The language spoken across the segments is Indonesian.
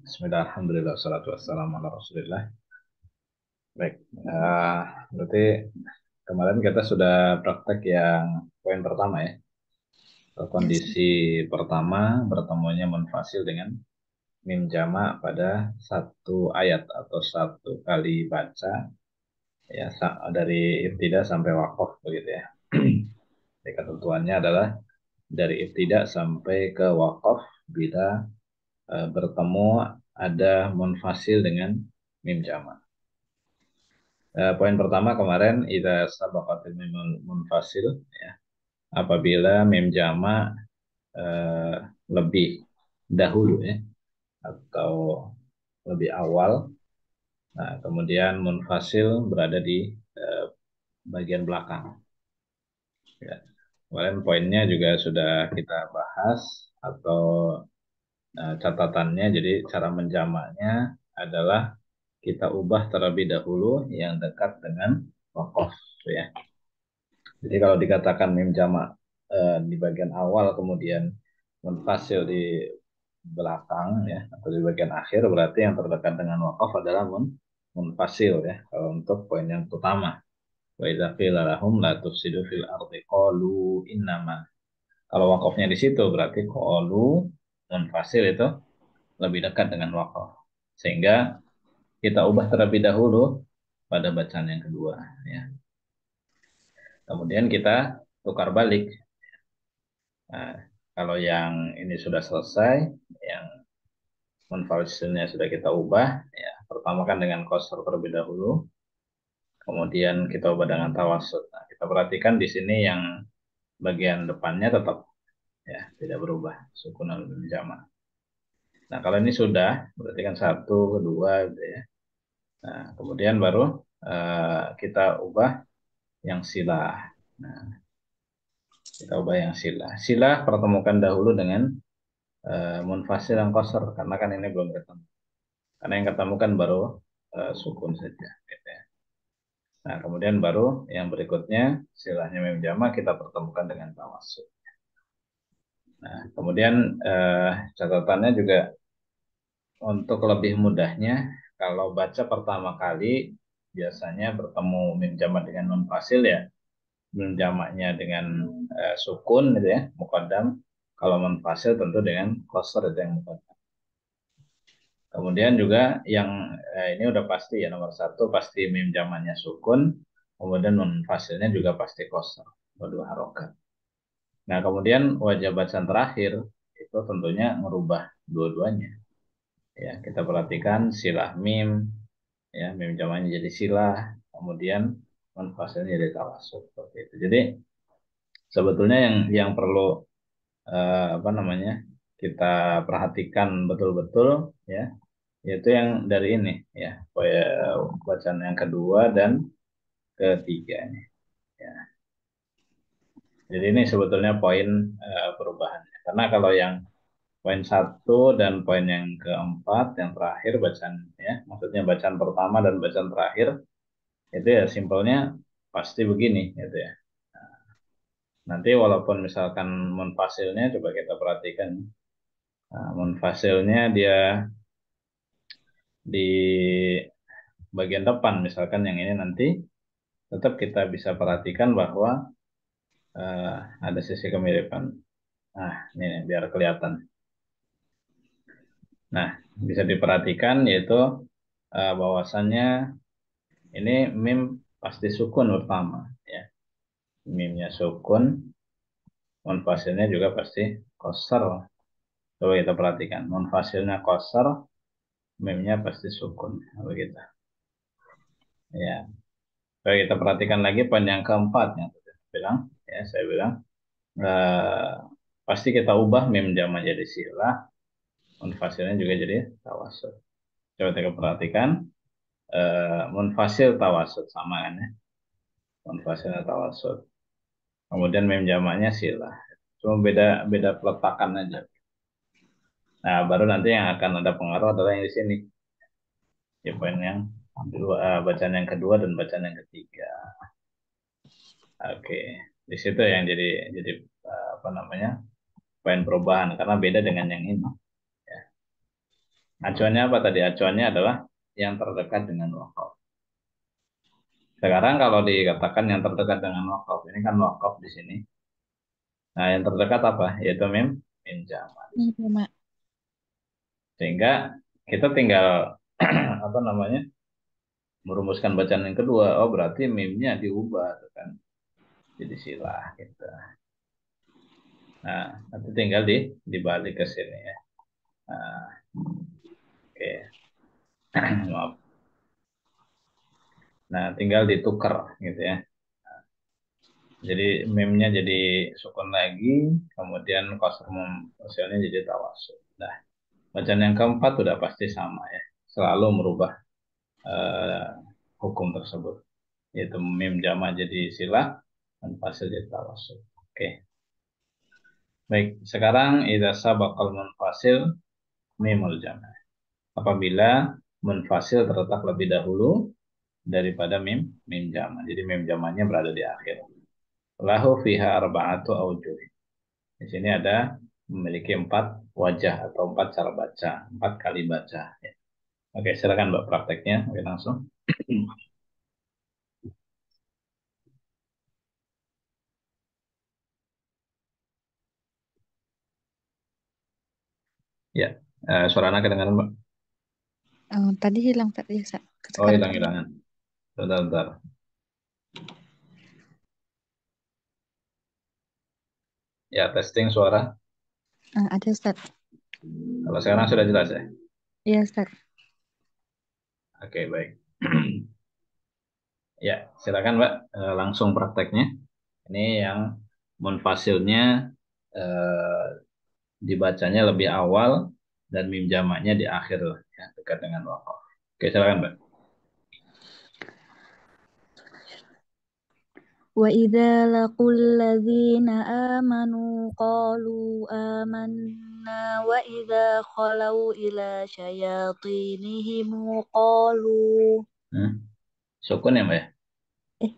Bismillahirrahmanirrahim. Alhamdulillah, rasulillah. Baik, uh, berarti kemarin kita sudah praktek yang poin pertama ya. Kondisi pertama bertemunya munfasil dengan mim jama pada satu ayat atau satu kali baca ya dari ibtida sampai wakaf begitu ya. Jadi ketentuannya adalah dari ibtida sampai ke wakaf bila uh, bertemu ada munfasil dengan mim jama. Uh, poin pertama kemarin kita sabaqatil mim munfasil ya. Apabila mim jama uh, lebih dahulu ya atau lebih awal. Nah, kemudian munfasil berada di bagian belakang. Ya. Kemarin poinnya juga sudah kita bahas atau Eh, catatannya jadi cara menjamaknya adalah kita ubah terlebih dahulu yang dekat dengan wakaf ya jadi kalau dikatakan mim jamak uh, di bagian awal kemudian munfasil di belakang ya atau di bagian akhir berarti yang terdekat dengan wakaf adalah mun munfasil ya kalau untuk poin yang pertama wa idza la tufsidu fil ardi qalu kalau wakafnya di situ berarti qalu fasil itu lebih dekat dengan wakaf sehingga kita ubah terlebih dahulu pada bacaan yang kedua ya kemudian kita tukar balik nah, kalau yang ini sudah selesai yang munfasilnya sudah kita ubah ya pertama kan dengan kosor terlebih dahulu kemudian kita ubah dengan tawasud nah, kita perhatikan di sini yang bagian depannya tetap tidak berubah sukun alif jama nah kalau ini sudah berarti kan satu kedua gitu ya nah kemudian baru uh, kita ubah yang silah nah kita ubah yang silah silah pertemukan dahulu dengan uh, munfasil dan koser karena kan ini belum ketemu karena yang ketemu kan baru uh, sukun saja gitu ya. Nah, kemudian baru yang berikutnya silahnya memjama kita pertemukan dengan tawasul. Nah, kemudian eh, catatannya juga untuk lebih mudahnya, kalau baca pertama kali biasanya bertemu mim jamak dengan non fasil ya, mim jamaknya dengan eh, sukun gitu ya, mukodam. Kalau non fasil tentu dengan kosor itu yang mukodam. Kemudian juga yang eh, ini udah pasti ya nomor satu pasti mim jamaknya sukun, kemudian non fasilnya juga pasti kosor, dua harokat. Nah, kemudian wajah bacaan terakhir itu tentunya merubah dua-duanya. Ya, kita perhatikan silah mim, ya, mim jamannya jadi silah, kemudian manfaatnya jadi tawasuk seperti itu. Jadi sebetulnya yang yang perlu eh, apa namanya kita perhatikan betul-betul ya yaitu yang dari ini ya bacaan yang kedua dan ketiganya ya jadi ini sebetulnya poin uh, perubahannya. Karena kalau yang poin satu dan poin yang keempat, yang terakhir bacaan ya, maksudnya bacaan pertama dan bacaan terakhir itu ya simpelnya pasti begini gitu ya. Nah, nanti walaupun misalkan munfasilnya coba kita perhatikan. Nah, munfasilnya dia di bagian depan misalkan yang ini nanti tetap kita bisa perhatikan bahwa uh, ada sisi kemiripan. Nah, ini nih, biar kelihatan. Nah, bisa diperhatikan yaitu uh, bahwasannya ini mim pasti sukun pertama ya. Mimnya sukun, munfasilnya juga pasti koser. Coba kita perhatikan, munfasilnya koser, mimnya pasti sukun. Nah, begitu. Ya. Coba kita perhatikan lagi poin yang keempat ya bilang ya saya bilang uh, pasti kita ubah mim jama jadi sila munfasilnya juga jadi tawasul coba kita perhatikan uh, eh, munfasil tawasul sama kan ya munfasil tawasul kemudian mim jamaknya silah cuma beda beda peletakan aja nah baru nanti yang akan ada pengaruh adalah yang di sini ya poin yang kedua, eh, bacaan yang kedua dan bacaan yang ketiga Oke, di situ yang jadi jadi eh, apa namanya poin perubahan karena beda dengan yang ini. Ya. Acuannya apa tadi? Acuannya adalah yang terdekat dengan wakaf. Sekarang kalau dikatakan yang terdekat dengan wakaf, ini kan wakaf di sini. Nah, yang terdekat apa? Yaitu mim pinjaman. Pinjaman. Sehingga kita tinggal apa namanya? merumuskan bacaan yang kedua. Oh, berarti mimnya diubah gitu kan jadi sila gitu. Nah, nanti tinggal di dibalik ke sini ya. Nah, Oke. Okay. Maaf. Nah, tinggal ditukar gitu ya. jadi memnya jadi sukun lagi, kemudian kosrum sosialnya jadi tawasul. Nah, bacaan yang keempat udah pasti sama ya. Selalu merubah uh, hukum tersebut. Yaitu mim jama jadi sila tanpa sedia tawasul. Oke. Okay. Baik, sekarang idasa bakal munfasil mimul jamah. Apabila munfasil terletak lebih dahulu daripada mim mim jamah. Jadi mim jamahnya berada di akhir. Lahu fiha arba'atu aujuh. Di sini ada memiliki empat wajah atau empat cara baca, empat kali baca. Oke, silakan Mbak prakteknya. Oke, langsung. Ya, uh, suara anak kedengaran, Mbak. Eh, tadi hilang tadi ya, Oh, hilang hilangan. Bentar, bentar. Ya, testing suara. Uh, ada Ustaz. Kalau sekarang sudah jelas ya. Iya Ustaz. Oke, baik. Ya, silakan Mbak, Uh, langsung prakteknya. Ini yang munfasilnya dibacanya lebih awal dan mim jamaknya di akhir lah ya, dekat dengan wakaf. Oke, silakan, Mbak. وَإِذَا لَقُوا الَّذِينَ آمَنُوا قَالُوا آمَنَّا وَإِذَا خَلَوْا إِلَى شَيَاطِينِهِمْ قَالُوا hmm. Sukun ya, Mbak ya? Eh,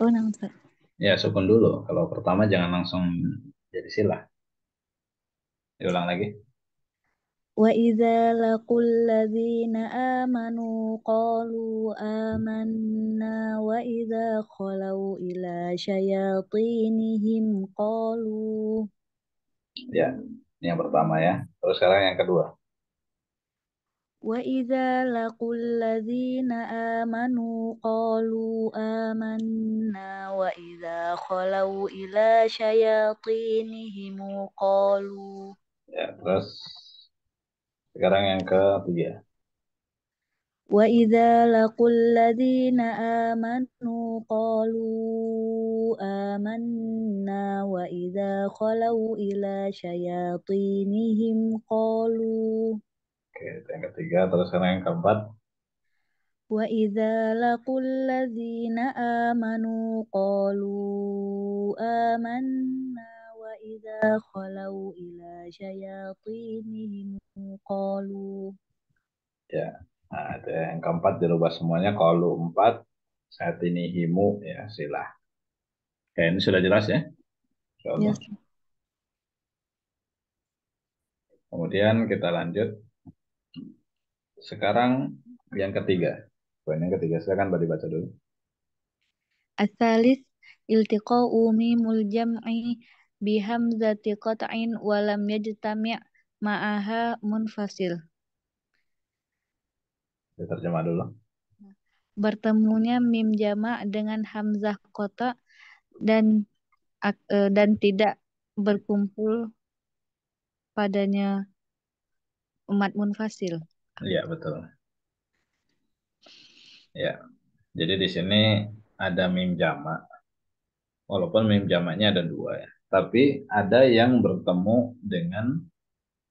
oh, nampak. Ya, sukun dulu. Kalau pertama jangan langsung jadi silah. Diulang lagi. Wa idza laqul ladzina amanu qalu amanna wa idza khalau ila syayatinihim qalu Ya, ini yang pertama ya. Terus sekarang yang kedua. وَإِذَا لَقُوا الَّذِينَ آمَنُوا قَالُوا آمَنَّا وَإِذَا خَلَوْا إِلَى شَيَاطِينِهِمُ قَالُوا Ya, terus sekarang yang ke tiga. Wa idza laqul ladzina amanu qalu amanna wa idza khalu ila syayatinihim qalu Oke, yang ke tiga terus sekarang yang ke empat. Wa idza laqul ladzina amanu qalu amanna وإذا خلوا إلى شياطينهم قالوا Ya, nah, ada yang keempat dirubah semuanya. Kalau empat, saat ini himu, ya silah. Ya, ini sudah jelas ya? Yes. Kemudian kita lanjut. Sekarang yang ketiga. Poin yang ketiga, silakan beri baca dulu. Asalis iltiqa'u umi muljam'i bihamzati qat'in wa lam yajtami' ma'aha munfasil. Diterjemah dulu. Bertemunya mim jama' dengan hamzah kota dan e, dan tidak berkumpul padanya umat munfasil. Iya, betul. Ya. Jadi di sini ada mim jamak. Walaupun mim jamaknya ada dua ya tapi ada yang bertemu dengan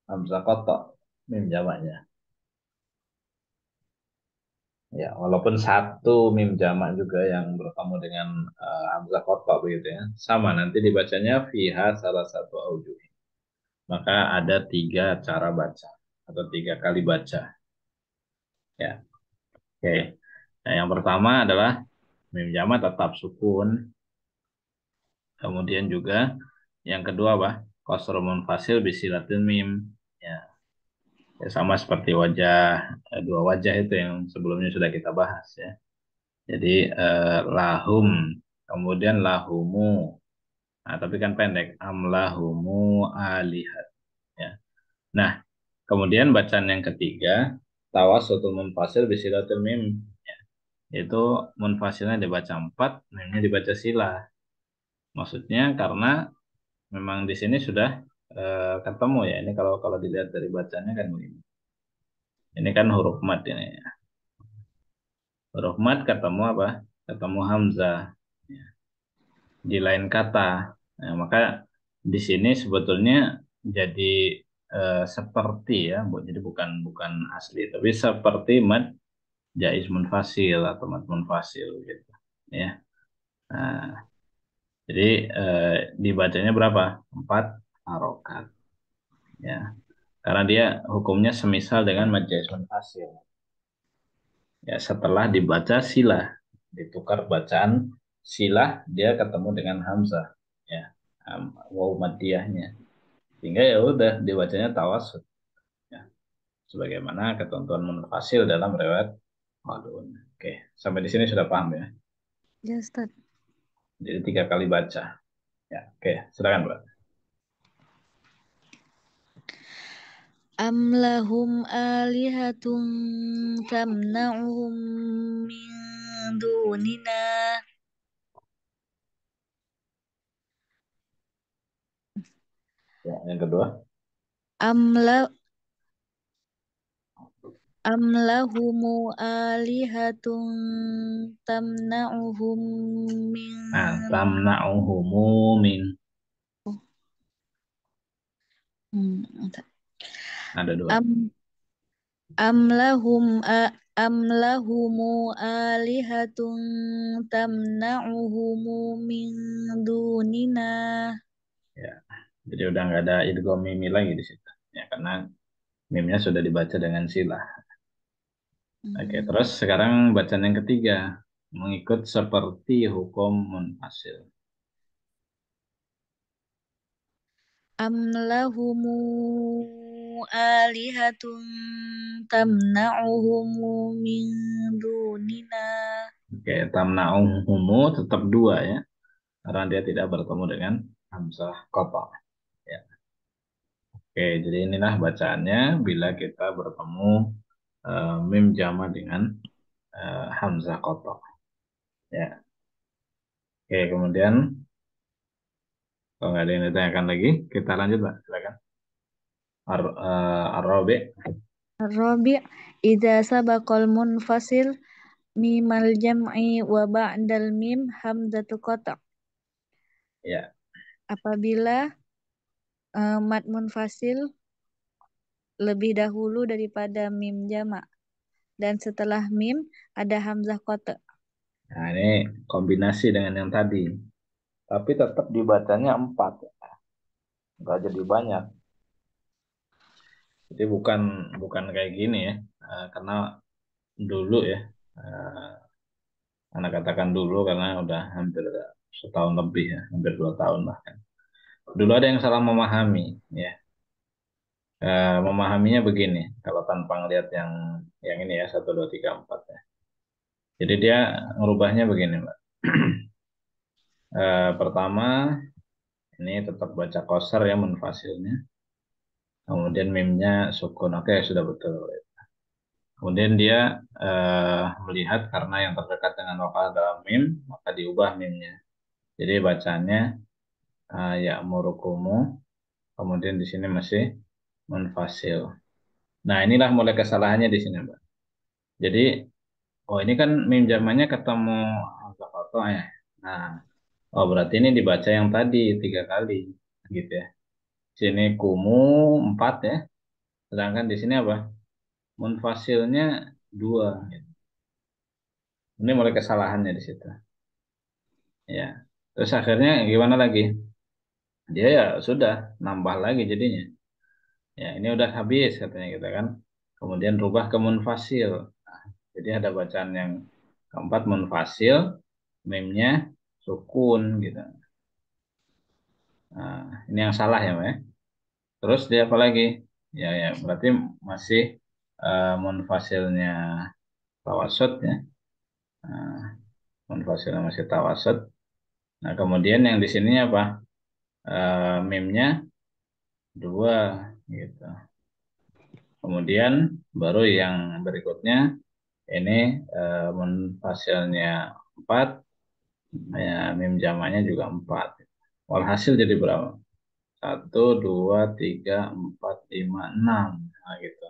hamzah koto mim jamaknya ya walaupun satu mim jamak juga yang bertemu dengan uh, hamzah koto begitu ya sama nanti dibacanya fiha salah satu aujuhi maka ada tiga cara baca atau tiga kali baca ya oke okay. nah yang pertama adalah mim jamak tetap sukun Kemudian juga yang kedua apa? Kosromun fasil bisilatin mim. Ya. ya. Sama seperti wajah, eh, dua wajah itu yang sebelumnya sudah kita bahas ya. Jadi eh, lahum, kemudian lahumu. Nah, tapi kan pendek. am Amlahumu alihat. Ya. Nah, kemudian bacaan yang ketiga, tawasutul munfasil bisilatil mim. Ya. Itu munfasilnya dibaca empat, mimnya dibaca silah Maksudnya karena memang di sini sudah uh, ketemu ya. Ini kalau kalau dilihat dari bacanya kan begini. Ini kan huruf mat ini ya. Huruf mat ketemu apa? Ketemu hamzah. Ya. Di lain kata. ya, maka di sini sebetulnya jadi uh, seperti ya, bu jadi bukan bukan asli, tapi seperti mat jais munfasil atau mat munfasil gitu ya. Nah, jadi eh, dibacanya berapa? Empat harokat. Ya. Karena dia hukumnya semisal dengan majelis asil. Ya, setelah dibaca sila, ditukar bacaan sila, dia ketemu dengan hamzah ya. wow madiahnya. Sehingga ya udah dibacanya tawas Ya. Sebagaimana ketentuan munfasil dalam riwayat Oke, sampai di sini sudah paham ya? Ya, Ustaz. Jadi tiga kali baca. Ya, oke, silakan Mbak. amlahum alihatum tamnaum min dunina Ya, yang kedua. Am am lahumu alihatun tamna'uhum min nah, tamna'uhumu min hmm, ada dua am, am lahum a, am lahumu alihatun tamna'uhumu min dunina ya jadi udah nggak ada idgham mimi lagi di situ ya karena mimnya sudah dibaca dengan silah Oke, terus sekarang bacaan yang ketiga, mengikut seperti hukum munfasil. Amlahumu alihatum tamna'uhumu min dunina. Oke, tamna'uhumu tetap dua ya. Karena dia tidak bertemu dengan Hamzah Kota. Ya. Oke, jadi inilah bacaannya bila kita bertemu uh, mim jama dengan uh, hamzah kotok. Ya. Oke, kemudian kalau nggak ada yang ditanyakan lagi, kita lanjut, Pak. Silakan. Ar, uh, Ar-Rabi. Ar-Rabi, idza munfasil mimal jam'i wa ba'dal mim hamzatu kotak. Ya. Apabila uh, mad munfasil lebih dahulu daripada mim jamak. Dan setelah mim ada hamzah kote. Nah, ini kombinasi dengan yang tadi. Tapi tetap dibacanya empat. Nggak jadi banyak. Jadi bukan bukan kayak gini ya. Eh, karena dulu ya. Eh, anak katakan dulu karena udah hampir setahun lebih ya. Hampir dua tahun bahkan. Dulu ada yang salah memahami ya uh, memahaminya begini kalau tanpa ngelihat yang yang ini ya satu dua tiga empat ya jadi dia merubahnya begini mbak uh, pertama ini tetap baca koser ya munfasilnya kemudian mimnya sukun oke okay, sudah betul kemudian dia uh, melihat karena yang terdekat dengan lokal dalam mim maka diubah mimnya jadi bacanya uh, ya murukumu kemudian di sini masih munfasil. Nah, inilah mulai kesalahannya di sini, Mbak. Jadi, oh ini kan mim jamannya ketemu hamzah ya. Nah, oh berarti ini dibaca yang tadi tiga kali gitu ya. Sini kumu empat ya. Sedangkan di sini apa? Munfasilnya dua. Gitu. Ini mulai kesalahannya di situ. Ya. Terus akhirnya gimana lagi? Dia ya sudah nambah lagi jadinya ya ini udah habis katanya kita kan kemudian rubah ke munfasil nah, jadi ada bacaan yang keempat munfasil mimnya sukun gitu nah, ini yang salah ya Mbak ya. terus dia apa lagi ya ya berarti masih uh, munfasilnya tawasud ya nah, munfasilnya masih tawasud nah kemudian yang di sini apa uh, eh, mimnya dua gitu. Kemudian baru yang berikutnya ini eh, mun fasilnya 4 ya, mim jamaknya juga 4. Walhasil jadi berapa? 1 2 3 4 5 6. Nah, gitu.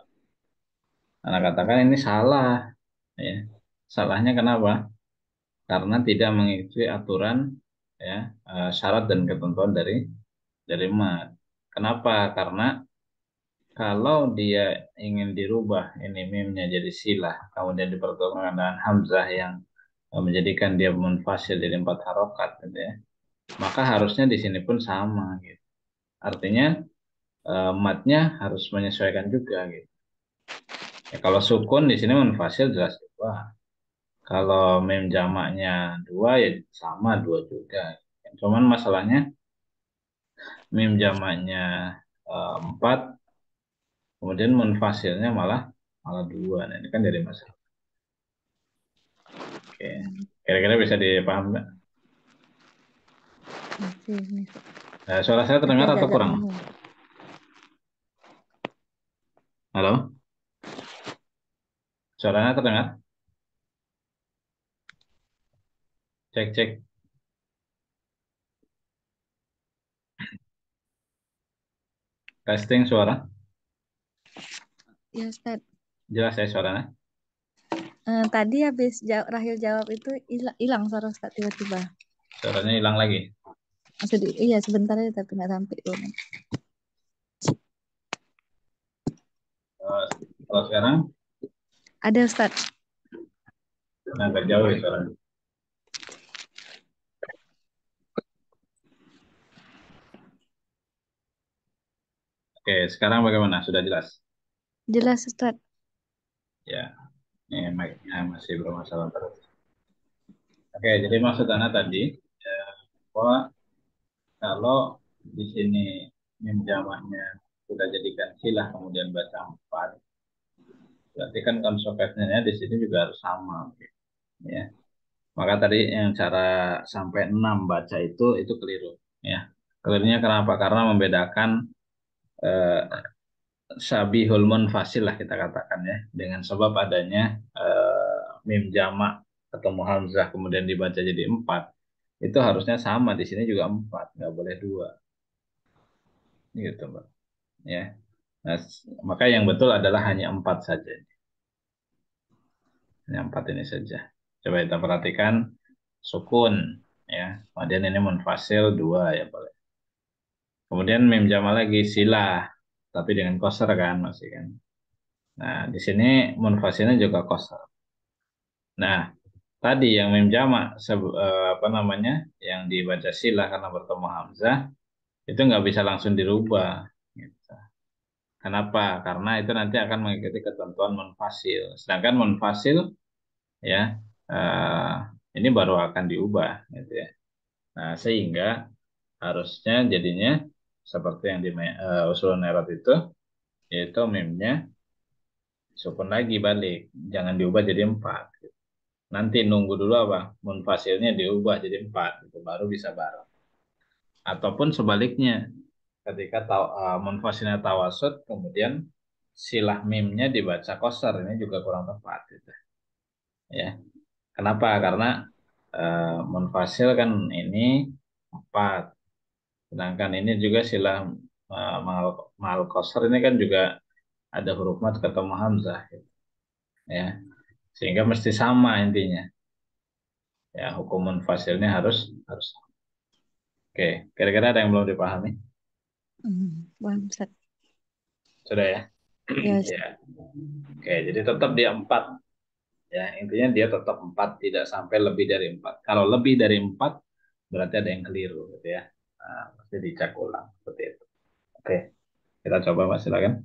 Anak katakan ini salah ya. Salahnya kenapa? Karena tidak mengikuti aturan ya eh, syarat dan ketentuan dari dari mat. Kenapa? Karena kalau dia ingin dirubah ini mimnya jadi silah kemudian dipertemukan dengan hamzah yang eh, menjadikan dia munfasil jadi empat harokat gitu ya maka harusnya di sini pun sama gitu artinya eh, matnya harus menyesuaikan juga gitu ya, kalau sukun di sini munfasil jelas dua kalau mim jamaknya dua ya sama dua juga cuman masalahnya mim jamaknya eh, empat kemudian menfasilnya malah malah dua nah ini kan dari masa. oke kira-kira bisa dipaham nggak nah, suara saya terdengar atau kurang halo suaranya terdengar cek cek testing suara Ya Ustaz. Jelas ya suaranya? Uh, tadi habis jawab, Rahil jawab itu hilang suara Ustaz tiba-tiba. Suaranya hilang lagi? Maksud, iya sebentar aja tapi nggak sampai dulu. Uh, kalau sekarang? Ada Ustaz. Nah, nggak agak jauh ya suaranya. Oke, sekarang bagaimana? Sudah jelas? Jelas, Ustaz. Ya, ini mic-nya masih bermasalah terus. Oke, jadi maksud Anda tadi ya, bahwa kalau di sini mim jamahnya sudah jadikan silah kemudian baca empat, berarti kan konsekuensinya di sini juga harus sama, ya. Maka tadi yang cara sampai enam baca itu itu keliru, ya. Kelirunya kenapa? Karena membedakan eh, hulmun fasil lah kita katakan ya dengan sebab adanya uh, mim jamak atau hamzah kemudian dibaca jadi empat itu harusnya sama di sini juga empat nggak boleh dua gitu mbak ya nah, maka yang betul adalah hanya empat saja hanya empat ini saja coba kita perhatikan sukun ya kemudian ini munfasil dua ya boleh kemudian mim jamak lagi silah tapi dengan koser kan masih kan. Nah, di sini munfasilnya juga koser. Nah, tadi yang mim jamak eh, apa namanya yang dibaca silah karena bertemu hamzah itu nggak bisa langsung dirubah. Gitu. Kenapa? Karena itu nanti akan mengikuti ketentuan munfasil. Sedangkan munfasil ya eh, ini baru akan diubah gitu ya. Nah, sehingga harusnya jadinya seperti yang di uh, usul erat itu yaitu mimnya sukun lagi balik jangan diubah jadi empat nanti nunggu dulu apa munfasilnya diubah jadi empat gitu baru bisa bareng ataupun sebaliknya ketika taw, uh, eh, munfasilnya tawasud kemudian silah mimnya dibaca kosar ini juga kurang tepat gitu ya kenapa karena uh, eh, munfasil kan ini empat Sedangkan ini juga silah uh, eh, mahal koser ini kan juga ada huruf mat ketemu hamzah gitu. ya sehingga mesti sama intinya ya hukuman fasilnya harus harus oke kira-kira ada yang belum dipahami hmm, sudah ya yes. ya oke jadi tetap dia empat ya intinya dia tetap empat tidak sampai lebih dari empat kalau lebih dari empat berarti ada yang keliru gitu ya mesti nah, dicek ulang seperti itu. Oke, kita coba mas silakan.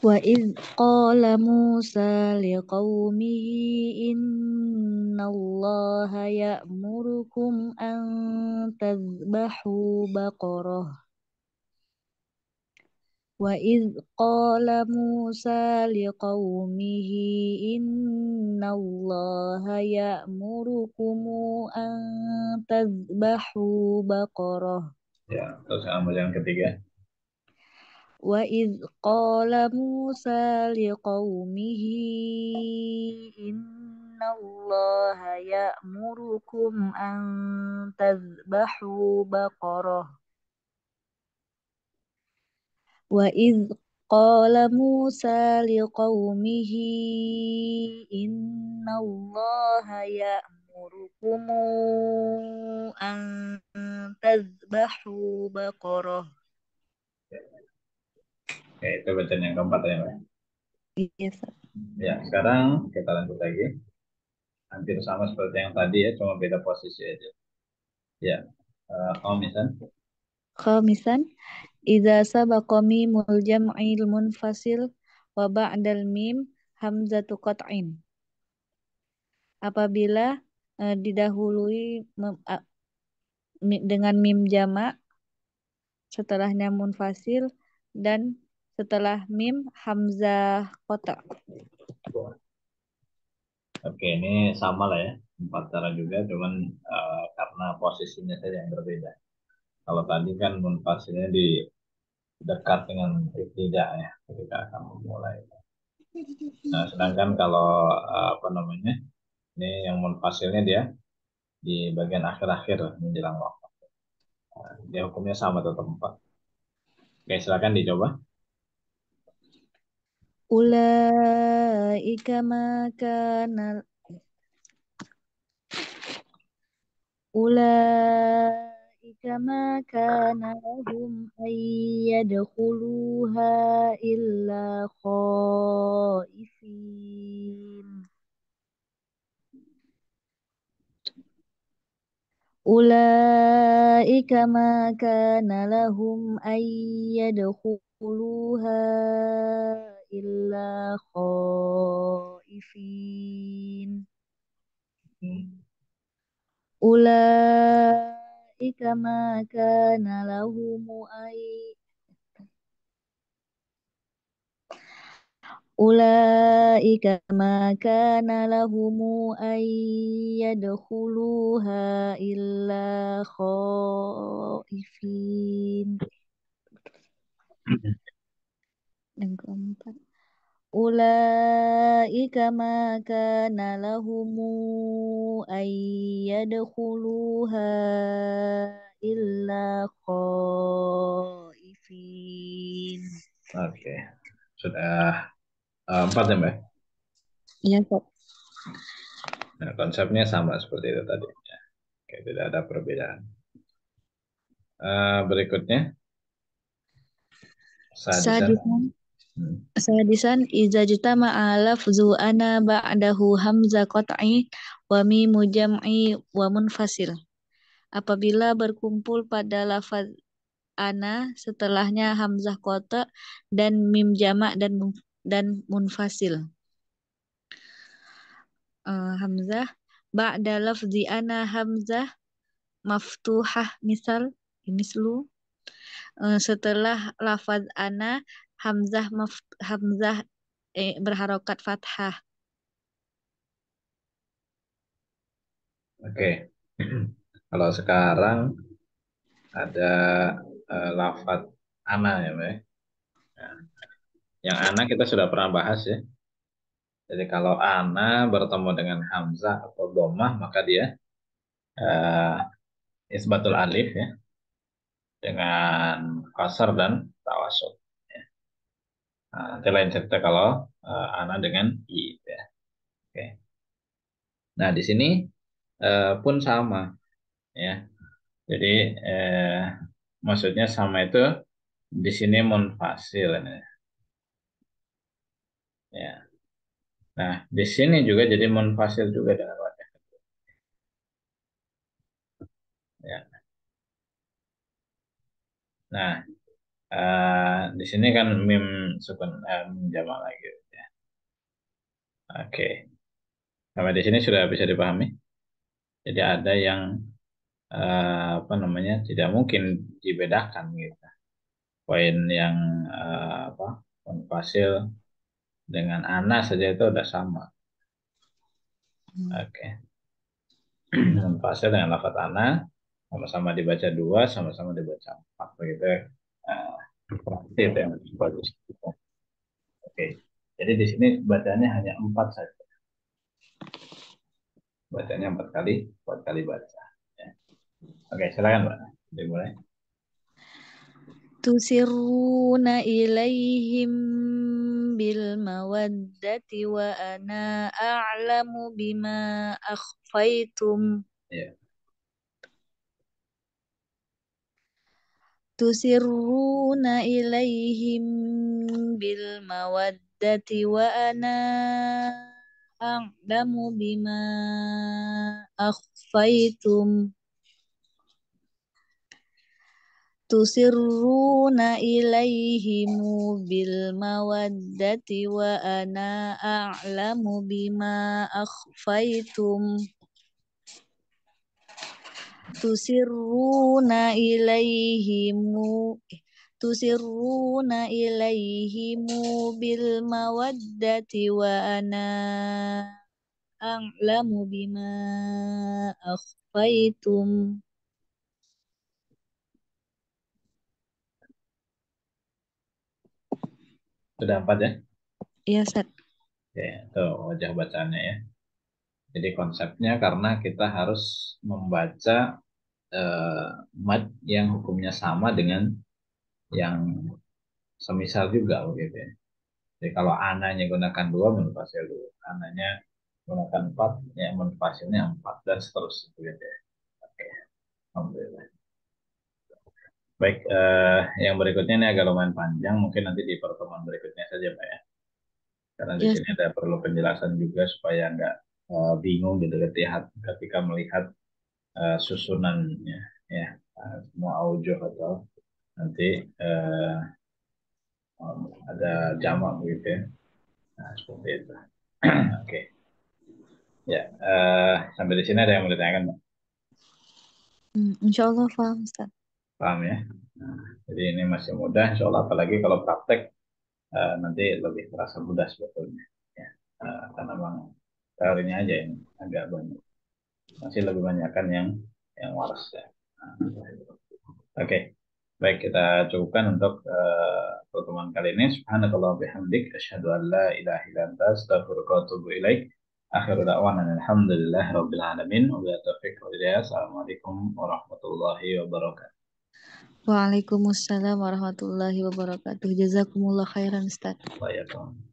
Wa iz qala Musa liqaumihi inna Allah ya'murukum an tazbahu baqarah. Wa idh qala Musa li qawmihi inna allaha ya'murukumu an tazbahu baqarah. Ya, terus ambil yang ketiga. Wa idh Musa li qawmihi inna allaha ya'murukum an tazbahu baqarah. وإذ قال موسى لقومه إن الله يأمركم أن تذبحوا بقرة Oke, itu bacaan yang keempat ya, Pak. Iya, Pak. Ya, sekarang kita lanjut lagi. Hampir sama seperti yang tadi ya, cuma beda posisi aja. Ya, uh, eh, Om Misan. Kalau misal, Iza sabaqa mimul jam'il munfasil wa ba'dal mim hamzatu qat'in. Apabila uh, didahului mem, uh, mi, dengan mim jamak setelahnya munfasil dan setelah mim hamzah kota. Oke, ini sama lah ya. Empat cara juga, cuman uh, karena posisinya saja yang berbeda. Kalau tadi kan munfasilnya di dekat dengan tidak ya ketika kamu mulai. Nah, sedangkan kalau eh, apa namanya ini yang munfasilnya dia di bagian akhir-akhir menjelang waktu. Nah, dia hukumnya sama tetap empat. Oke, silakan dicoba. ika maka Ulaika كما كان لهم أن يدخلوها إلا خائفين أولئك ما كان لهم أن يدخلوها إلا خائفين أولئك ذلك ما كان لهم أن أولئك ما كان لهم أن يدخلوها إلا خائفين. Dan keempat. Ulaika ma kana lahumu ayyadkhuluha illa khaifin. Oke. Okay. Sudah uh, empat ya, Mbak? Iya, Pak. Nah, konsepnya sama seperti itu tadi. Oke, tidak ada perbedaan. Uh, berikutnya. sadisan. Hmm. Sadisan iza jitama lafzu ana ba'dahu hamza qat'i wa mimu jam'i wa munfasil. Apabila berkumpul pada lafaz ana setelahnya hamzah kotak dan mim jamak dan dan munfasil. Uh, hamzah ba'da lafzi ana hamzah maftuhah misal selu uh, setelah lafaz ana hamzah maf, hamzah eh, berharokat fathah. Oke. Okay. Kalau sekarang ada uh, eh, lafat ana ya, ya. ya, yang ana kita sudah pernah bahas ya. Jadi kalau ana bertemu dengan hamzah atau domah maka dia uh, isbatul alif ya dengan kasar dan tawasul. Ah, nanti lain cerita kalau uh, ana dengan i ya. Oke. Okay. Nah, di sini uh, pun sama ya. Jadi eh, maksudnya sama itu di sini munfasil ya. Nah, di sini juga jadi munfasil juga dengan wajah kedua. Ya. Nah, Uh, di sini kan mim sukun uh, eh, jamak lagi. Ya. Oke. Okay. Sampai di sini sudah bisa dipahami. Jadi ada yang uh, apa namanya tidak mungkin dibedakan gitu. Poin yang uh, apa konfasil dengan anas saja itu udah sama. Hmm. Oke. Okay. Konfasil dengan lafat ana sama-sama dibaca dua, sama-sama dibaca empat begitu ya. Berarti itu yang bagus. Oke, jadi di sini bacanya hanya empat saja. Bacanya empat kali, empat kali baca. Ya. Oke, silakan Mbak. Dimulai. Tusiruna ilaihim bil mawaddati wa ana a'lamu bima akhfaitum. Ya. Yeah. tusirruna ilaihim bil mawaddati wa ana a'lamu bima akhfaitum tusirruna ilaihim bil mawaddati wa ana a'lamu bima akhfaitum tusiruna ilaihimu eh, tusiruna ilaihimu bil mawaddati wa ana a'lamu bima akhfaitum Sudah empat ya? Iya, Set. Oke itu wajah bacaannya ya. Jadi konsepnya karena kita harus membaca mat eh, mat yang hukumnya sama dengan yang semisal juga begitu ya. Jadi kalau ananya gunakan dua menurut dua, ananya gunakan empat, ya menurut empat dan seterusnya begitu ya. Oke, alhamdulillah. Baik, eh, yang berikutnya ini agak lumayan panjang, mungkin nanti di pertemuan berikutnya saja, Pak ya. Karena di iya, sini ada perlu penjelasan juga supaya nggak bingung eh, bingung gitu ketika ketika melihat uh, susunannya ya uh, semua audio atau nanti uh, ada jamak gitu ya. Nah, seperti itu. Oke. okay. Ya, uh, sampai di sini ada yang mau ditanyakan, mbak Hmm, paham, Ustaz. Paham ya? Nah, jadi ini masih mudah, Insyaallah Apalagi kalau praktek, uh, nanti lebih terasa mudah sebetulnya. Ya. Uh, karena memang teorinya aja yang agak banyak masih lebih banyak kan yang yang waras ya oke okay. baik kita cukupkan untuk uh, pertemuan kali ini subhanakallah bihamdik asyhadu an la ilaha illa anta astaghfiruka wa atubu ilaik akhiru da'wana alhamdulillah rabbil alamin wa bi taufiq wa hidayah assalamualaikum warahmatullahi wabarakatuh Waalaikumsalam warahmatullahi wabarakatuh. Jazakumullah khairan Ustaz. Waalaikumsalam.